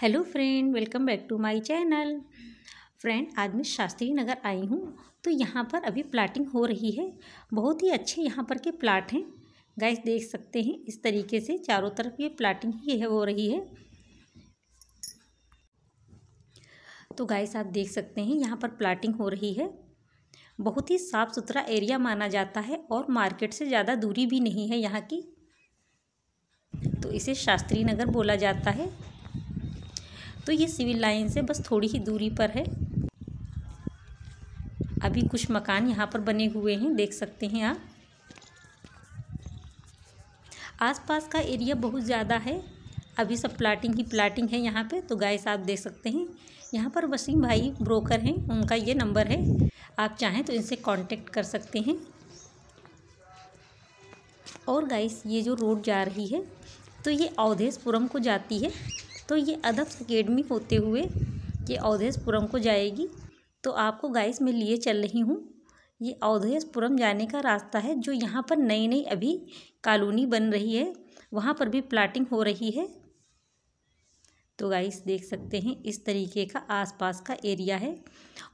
hello friend welcome back to my channel friend आज मैं शास्त्री नगर आई हूँ तो यहाँ पर अभी प्लाटिंग हो रही है बहुत ही अच्छे यहाँ पर के प्लाट हैं गैस देख सकते हैं इस तरीके से चारों तरफ ये प्लाटिंग ही है हो रही है तो गैस आप देख सकते हैं यहाँ पर प्लाटिंग हो रही है बहुत ही साफ़ सुथरा एरिया माना जाता है और मार्केट से ज़्यादा दूरी भी नहीं है यहाँ की तो इसे शास्त्री नगर बोला जाता है तो ये सिविल लाइन से बस थोड़ी ही दूरी पर है अभी कुछ मकान यहाँ पर बने हुए हैं देख सकते हैं आप आसपास का एरिया बहुत ज़्यादा है अभी सब प्लाटिंग ही प्लाटिंग है यहाँ पे तो गाइस आप देख सकते हैं यहाँ पर वसीम भाई ब्रोकर हैं उनका ये नंबर है आप चाहें तो इनसे कांटेक्ट कर सकते हैं और गाइस ये जो रोड जा रही है तो ये अवधेशपुरम को जाती है तो ये अदब अकेडमी होते हुए ये अवधेशपुरम को जाएगी तो आपको गाइस मैं लिए चल रही हूँ ये अवधेशपुरम जाने का रास्ता है जो यहाँ पर नई नई अभी कॉलोनी बन रही है वहाँ पर भी प्लाटिंग हो रही है तो गाइस देख सकते हैं इस तरीके का आसपास का एरिया है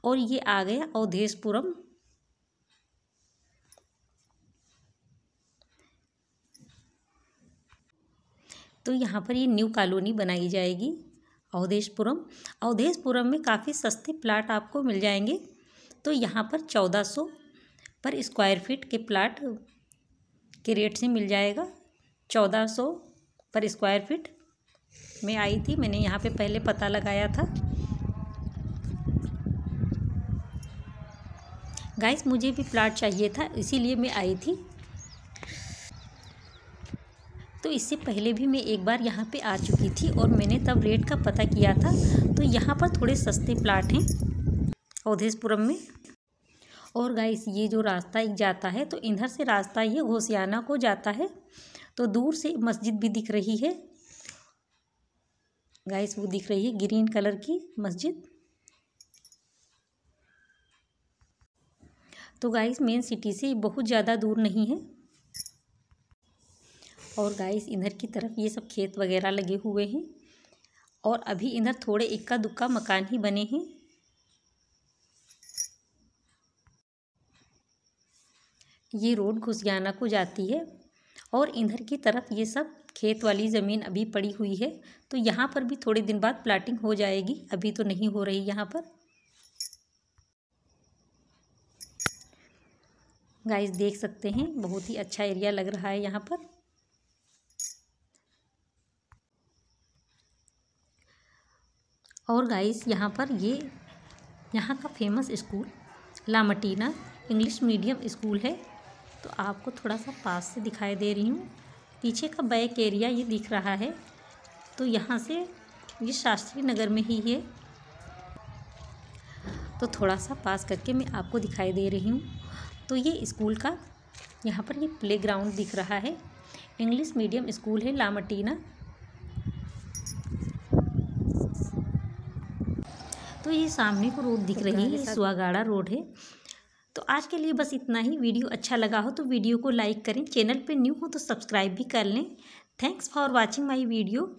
और ये आ गया अवधेशपुरम तो यहाँ पर ये न्यू कॉलोनी बनाई जाएगी अवधेशपुरम अवधेशपुरम में काफ़ी सस्ते प्लाट आपको मिल जाएंगे तो यहाँ पर चौदह सौ पर स्क्वायर फीट के प्लाट के रेट से मिल जाएगा चौदह सौ पर स्क्वायर फीट में आई थी मैंने यहाँ पे पहले पता लगाया था गाइस मुझे भी प्लाट चाहिए था इसीलिए मैं आई थी तो इससे पहले भी मैं एक बार यहाँ पे आ चुकी थी और मैंने तब रेट का पता किया था तो यहाँ पर थोड़े सस्ते प्लाट हैं अवधेशपुरम में और गाइस ये जो रास्ता एक जाता है तो इधर से रास्ता ये घोसियाना को जाता है तो दूर से मस्जिद भी दिख रही है गाइस वो दिख रही है ग्रीन कलर की मस्जिद तो गाइस मेन सिटी से बहुत ज़्यादा दूर नहीं है और गाइस इधर की तरफ ये सब खेत वगैरह लगे हुए हैं और अभी इधर थोड़े इक्का दुक्का मकान ही बने हैं ये रोड घुसियाना को जाती है और इधर की तरफ ये सब खेत वाली ज़मीन अभी पड़ी हुई है तो यहाँ पर भी थोड़े दिन बाद प्लाटिंग हो जाएगी अभी तो नहीं हो रही यहाँ पर गाइस देख सकते हैं बहुत ही अच्छा एरिया लग रहा है यहाँ पर और गाइस यहाँ पर ये यहाँ का फेमस स्कूल लामटीना इंग्लिश मीडियम स्कूल है तो आपको थोड़ा सा पास से दिखाई दे रही हूँ पीछे का बैक एरिया ये दिख रहा है तो यहाँ से ये शास्त्री नगर में ही है तो थोड़ा सा पास करके मैं आपको दिखाई दे रही हूँ तो ये स्कूल का यहाँ पर ये प्लेग्राउंड दिख रहा है इंग्लिश मीडियम स्कूल है लामटीना तो ये सामने को रोड दिख तो रही है सुआगाड़ा रोड है तो आज के लिए बस इतना ही वीडियो अच्छा लगा हो तो वीडियो को लाइक करें चैनल पे न्यू हो तो सब्सक्राइब भी कर लें thanks for watching my video